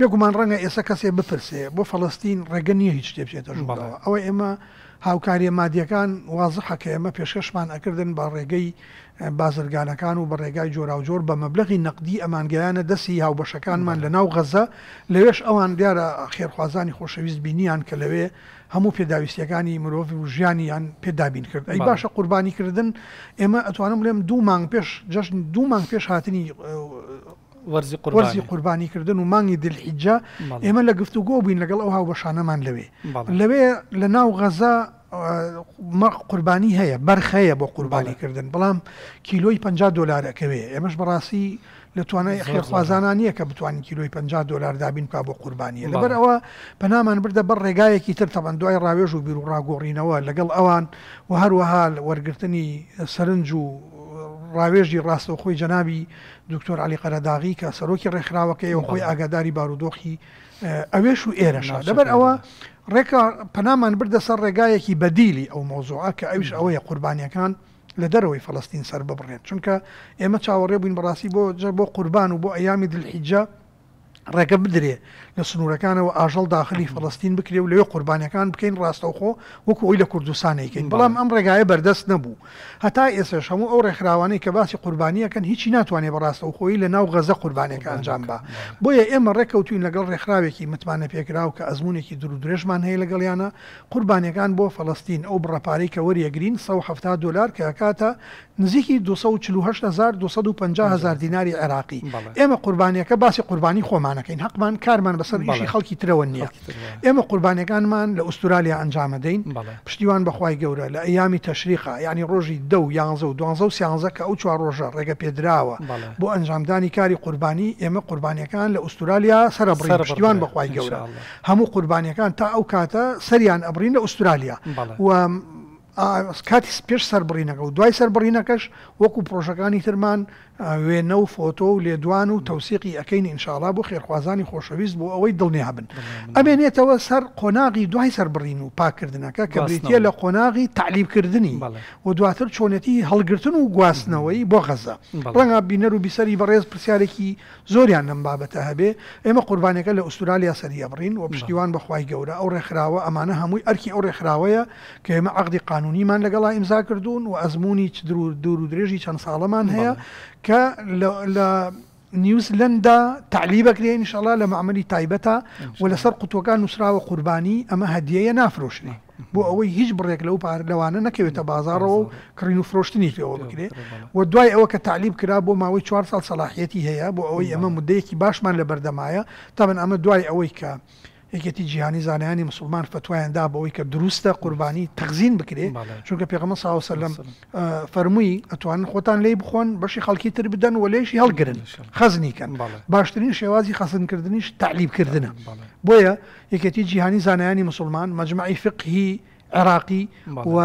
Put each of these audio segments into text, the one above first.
بێگومان ڕەنگە ئێستا کەسێ بپرسێ بۆ فەڵستین ڕێگە نییە هیچ شتێ بچێتە ژوڵەوە ئەوە ئێمە هاوکاریە مادیەکان وازحەکە ئێمە پێشەشمان ئەکردن با ڕێگەی بازرگانەکان و بە ڕێگای جۆراوجۆر بە مەبلغی نەقدی ئەمانگەیانە دەستی هاوبەشەکانمان لە ناو غەزە لەوێش ئەوان دیارە خێرخوازانی خۆشەویست بینیان کە لەوێ هەموو پێداویستیەکانی مرۆڤ و ژیانیان پێدابین کرد ئەی باشە قوربانی کردن ئێمە ئەتوانم بڵێم دوو مانگ پێش جەشن دوو مانگ پێش هاتنی وەرزی قوربانی کردن و مانگی دلحیجا ئێمە لە گفتو گۆ بووین لەگەڵ ئەو هاوبەشانەمان لەوێ لەوێ لە ناو غەزا قوربانی هەیە بەرخەیە بۆ قوربانیکردن بەڵام کیلۆی 50 دلارەکەوێ ئێمەش بەڕاستی لە توانای خێرخوازانان نییە کە بتوانین کیلۆی 50 دلار دابین کا بۆ قوربانیە لەبەر ئەوە پەنامان بردە بەر ڕێگایەکی تر تەبەن دوای ڕاوێژ و بیر و ڕاگۆڕینەوە لەگەڵ ئەوان و هەروەها وەرگرتنی سەرنج و ڕاوێژی ڕاستەوخۆی جەناوی دکتۆر علی قەرەداغی کە سەرۆکی ڕێکخراوەکەی و خۆی ئاگاداری بارودۆخی ئەوێش و ئێرەشا لەبەر ئەوە ڕێکا پەنامان بردە سەر ڕێگایەکی بەدیلی ئەو مۆزوعە کە ئەوش ئەوەیە قوربانیەکان لە دەرەوەی فلستین سەر ببڕێن چونکە ئێمە چاوەڕێ بووین بەڕاستی بۆ جە بۆ قوربان و بۆ ئەیامی دلحیجە ڕێگە بدرێ لە سنوورەکانەوە ئاژەڵ داخلی فلستین بکرێ و لەوێ قوربانەکان بکەین ڕاستەوخۆ وەکو ئەوی لە کوردستانێکین بەڵام ئەم ڕێگایە بەردەست نەبوو هەتا ئێسش هەموو ئەو ڕێکخراوانەی کە باسی قوربانیەکەن هیچی ناتوانێت بەڕاستەوخۆی لە ناو غەزە قوربانەکە ئەنجام با بۆیە ئێمە ڕێککەوتوین لەگەڵ ڕێکخراوێکی متمانە پێکرااو کە ئەزمونێکی درودرێژمان هەیە لەگەڵیانە قوربانەکان بۆ فلستین ئەو بڕەپارەی کە وەریەگرین 170 دلار کە کاتە نزیکی 24 250 هزار دیناری عراقی ئێمە قوربانیەکە باسی قوربانی خۆمان قوربانەکەین حقمان کارمان بەسەر باشی خەڵکی ترەوە نییە ئێمە قوربانەکانمان لە ئوسترالیا ئەنجامەدەین پشتیوان بەخوای گەورە لە ئەیامی تەشریخە ینی ڕۆژی دە و یانزە و دوانزە و سیانزە کە ئەو چوار ڕۆژە ڕێگە پێدراوە بۆ ئەنجامدانی کاری قوربانی ئێمە قوربانیەکان لە ئوسترالیا سرە بڕ پشتیوان بەخوای گەورە هەموو قوربانیەکان تا ئەو کاتە سەریان ئەبرین لە ئوسترالیا کاتی پێش سربڕینەکە و دوای سربڕینەکەش وەکو پرۆژەکانی ترمان وێنە و فۆتۆ و لێدوان و تەوسیقی ئەەکەین ئینشاالله بۆ خێرخوازانی خۆشەویست بۆ ئەوەی دڵنی هەبن ئەمێنێتەوە سەر قۆناغی دوای سربڕین و پاکردنەکە کە بریتە لە قۆناغی تعلیبکردنی و دواتر چۆنەتی هەڵگرتن و گواستنەوەی بۆ غەزە ڕەنگە بینەر و بیسەری بەڕێز پرسیارێکی زۆریان لەم بابەتە هەبێ ئێمە قوربانەکە لە ئوسترالیا سەریە بڕین و پشتیوان بەخوای گەورە ئەو ڕێکخراوە ئەمانە هەمووی ئەرکی ئەو ڕێکخراوەیە کە ئێمە عقدی قانون قانونیمان لەگەڵا ئیمزا کردوون و ئەزمموی دوور و درێژی چەند ساڵەمان هەیە کە لە نیوزلندا تعلی بکرێن شڵا لە معمەلی تایبەتە و لەسەر قوتوەکان نووسراوە قوربانی ئەمە هەدیەیە نافرۆشنی بۆ ئەوەی هیچ بڕێک لەو پارلەوانە نەکەوێتە بازارەوە و کڕین و فرۆشتنی لەوە بکرێت و دوای ئەوە کە تعلیب کرا بۆ ماوەی 4 سال سەلاحەتی هەیە بۆ ئەوەی ئەمە مدەیەکی باشمان لە بەردەمایە تابن ئەمە دوای ئەوەی کە یەکەتی جیهانی زانایانی مسلمان فتوایاندا بەوەی کە دروستە قوربانی تەغزین بکرێ چونکە پێغمە ساوسەر لەم فەرمووی ئەتوانن خۆتان لی بخۆن بەشی خەڵکی تر بدەن و لێشی هەڵگرن خەزنیکەن باشترین شێوازی خەسنکردنیش تعلیبکردنە بۆیە یەکەتی جیهانی زانایانی مسلمان مەجمعی فقهی عراقی و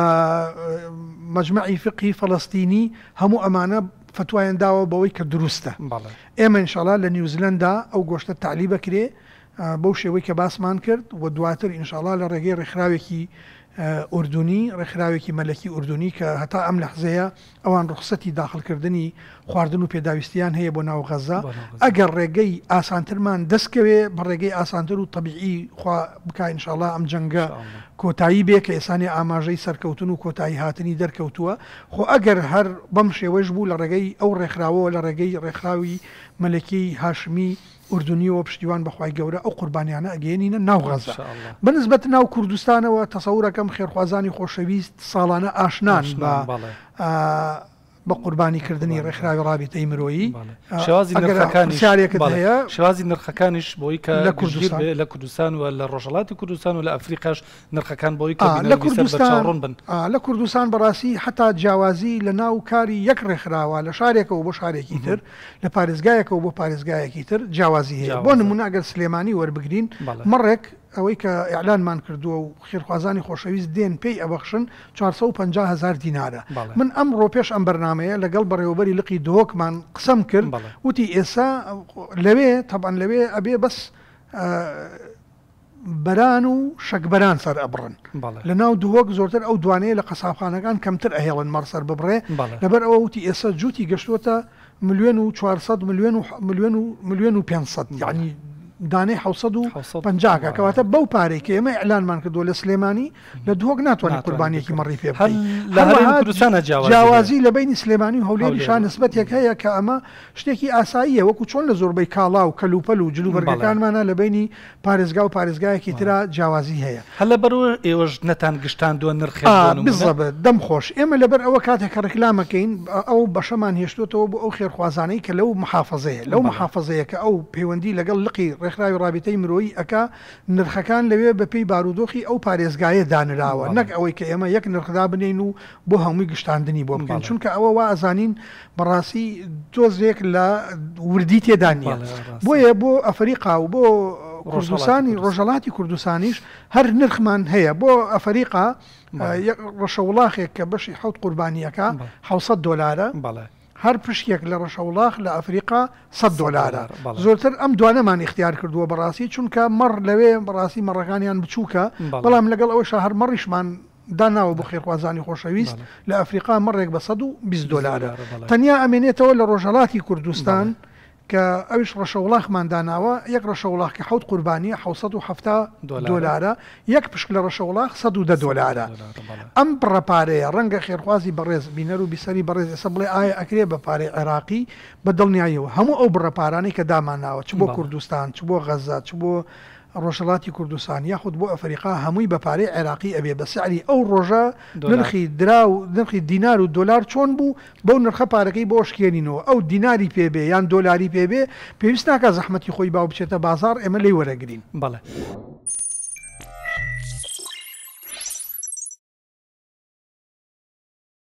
مەجمعی فقی فلستینی هەموو ئەمانە فتوایان داوە بەوەی کە دروستە ئێمە انشاءڵا لە نیوزلندا ئەو گۆشتە تعلی بکرێ بەو شێوەی کە باسمان کرد و دواتر ئینشاءڵا لە ڕێگەی ڕێکخراوێکی ئوردونی ڕێکخراوێکی مەلەکی ئوردونی کە هەتا ئەم لەحزەیە ئەوان ڕخسەتی داخلکردنی خواردن و پێداویستیان هەیە بۆ ناو غەزا ئەگەر ڕێگەی ئاسانترمان دەستکەوێ بە ڕێگەی ئاسانتر و طببیعی بکینشاءڵا ئەم جەنگە کۆتایی بێ کە ئێسانی ئاماژەی سەرکەوتن و کۆتایی هاتنی دەرکەوتووە خۆ ئەگەر هەر بەم شێوەش بوو لە ڕێگەی ئەو ڕێکخراوەوە لە ڕێگەی ڕێکخراوی مەلەکی هاشمی ئوردونیەوە پشتیوان بەخوای گەورە ئەو قوربانیانە ئەگەێنینە ناو غەزە بنسبەت ناو کوردستانەوە تەسەورەکەم خێرخوازانی خۆشەویست ساڵانە ئاشناش بە بە قوربانیکردنی ڕێکخراوی ڕابیتەی مرۆیی شوازی نرخەکانیش بۆی کە لە کوردستان لە کوردستان و لە ڕۆژەڵاتی کوردستان و لە ئەفریقاش نرخەکان بۆی لە کوردستان بن لە کوردستان بەڕاستی حتا جیاوازی لە ناو کاری یەک ڕێکخراوە لە شارێکەوە بۆ شارێکی تر لە پارێزگایەکەەوە بۆ پارێزگایەکی تر جیاوازی هەیە بۆ نموناگەر سلێمانی وەربگرین مەڕێک ئەوەی کە ئەعلانمان کردووە و خیرخوازانی خۆشەویست دێن پێی ئەبەخشن 450 هزار دیناە من ئەمڕۆ پێش ئەم بەرنمەیە لەگەڵ بەڕێوەبەری لقی دۆکمان قسەم کرد وتی ئێسا لەوێ تەبان لەوێ ئەبێ بەس بەران و شەکبەران سەر ئەبڕن لە ناو دووەک زۆرتر ئەو دوانەیە لە قەسافخانەکان کەمتر ئەهێڵن مەرسەر ببڕێ لەبەر ئەوە وتی ئێستا جوتی گەشتوتە میلیۆن و 400 میلیۆن و میلیۆن و 500 یعنی دانەی حوسەد و پنجاکە کەواتە بەو پارێک ئێمە ئەلانمان کردووە لە سلێمانی لە دوۆک ناتوانین قوربانیەکی مەڕی پێ جیاوازی لە بینی سلێمانی و هەولێریشان نسبەتێک هەیە کە ئەمە شتێکی ئاساییە وەکو چۆن لە زۆربەی کاڵا و کەلوپەل و جلو بەرگەکانمانە لە بینی پارێزگا و پارێزگایەکی تررا جیاوازی هەیە هەل بەرەوە ئێوەش نەتان گشتان دووە نرخ بزەبێت دەم خۆش ئێمە لەبەر ئەوە کاتێک کە ڕکلامەکەین ئەو بەشەمان هێشتوتەوە بۆ ئەو خێرخوازانەی کە لەو محافظەیە لەو محافظەیە کە ئەو پەیوەندی لەگەڵ لقی ڕێ نرخراوی ڕابطەی مرۆیی ئەکا نرخەکان لەوێ بەپی بارودۆخی ئەو پارێزگایە دانراوە نەک ئەوەی کە ئێمە یەک نرخدا بنین و بۆ هەمووی گشتاندنی بۆ بکەن چونکە ئەوە وا ئازانین بەڕاستی دۆزێک لە وردی تێدانە بۆیە بۆ ئەفریقا و بۆ کوردستانی ڕۆژەڵاتی کوردستانیش هەر نرخمان هەیە بۆ ئەفریقا ڕەشەوڵاخێک کە بەشی حوت قوربانیەکە 600 دلارە بەڵێ هەر پشتێک لە ڕەشەوڵاخ لە ئەفریقا 100 دلارە زۆرتر ئەم دوانەمان اختیار کردووە بەڕاستی چونکە مەڕ لەوێ بەڕاستی مەڕەکانیان بچووکە بەڵام لەگەڵ ئەوە شەهر مەڕیشمان داناوە بە خێخوازانی خۆشەویست لە ئەفریقا مەڕێک بە 120 دلارە تەنیا ئەمێنێتەوە لە ڕۆژەڵاتی کوردستان. بله. کە ئەوش ڕەشە وڵاخمان داناوە یەک ڕەشە وڵاخ کە حوت قوربانی 1970 دلارە یەک پشک لە ڕەشە وڵاخ 100 دلارە ئەم بڕەپارەیە ڕەنگە خێرخوازی بەڕێز بینەر و بیسەری بەڕێز ئێسە بڵێ ئایا ئەکرێ بە پارەی عێراقی بە دڵنیاییەوە هەموو ئەو بڕەپارانی کە دامانناوە چ بۆ کوردستان چ بۆ غەزا چ بۆ ڕۆژەڵاتی کوردستان یاخود بۆ ئەفریقا هەمووی بە پارەی عێراقی ئەبێ بە سعری ئەو ڕۆژە نرخی درا و نرخی دینار و دلار چۆن بوو بەو نرخە پارەکەی بۆ شکێنینەوە ئەو دیناری پێبێ یان دۆلاری پێبێ پێویست ناکە زەحمەتی خۆی با بچێتە بازار ئێمە لی وەرەگرین بەڵێ.